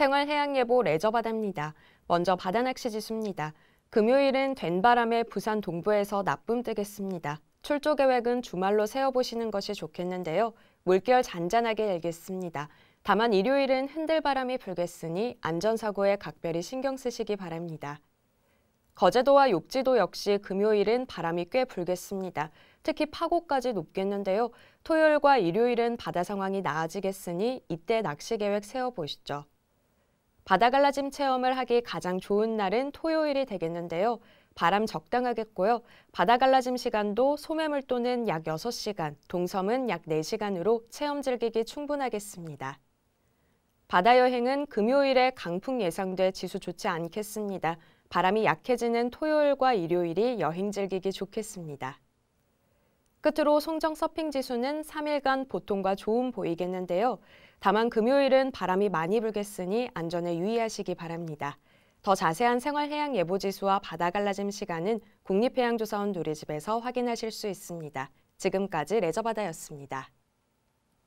생활해양예보 레저바다입니다. 먼저 바다낚시 지수입니다. 금요일은 된 바람에 부산 동부에서 나쁨 뜨겠습니다. 출조 계획은 주말로 세워보시는 것이 좋겠는데요. 물결 잔잔하게 일겠습니다. 다만 일요일은 흔들 바람이 불겠으니 안전사고에 각별히 신경 쓰시기 바랍니다. 거제도와 욕지도 역시 금요일은 바람이 꽤 불겠습니다. 특히 파고까지 높겠는데요. 토요일과 일요일은 바다 상황이 나아지겠으니 이때 낚시 계획 세워보시죠. 바다 갈라짐 체험을 하기 가장 좋은 날은 토요일이 되겠는데요. 바람 적당하겠고요. 바다 갈라짐 시간도 소매물 또는 약 6시간, 동섬은 약 4시간으로 체험 즐기기 충분하겠습니다. 바다 여행은 금요일에 강풍 예상돼 지수 좋지 않겠습니다. 바람이 약해지는 토요일과 일요일이 여행 즐기기 좋겠습니다. 끝으로 송정 서핑 지수는 3일간 보통과 좋음 보이겠는데요. 다만 금요일은 바람이 많이 불겠으니 안전에 유의하시기 바랍니다. 더 자세한 생활해양 예보지수와 바다 갈라짐 시간은 국립해양조사원 누리집에서 확인하실 수 있습니다. 지금까지 레저바다였습니다.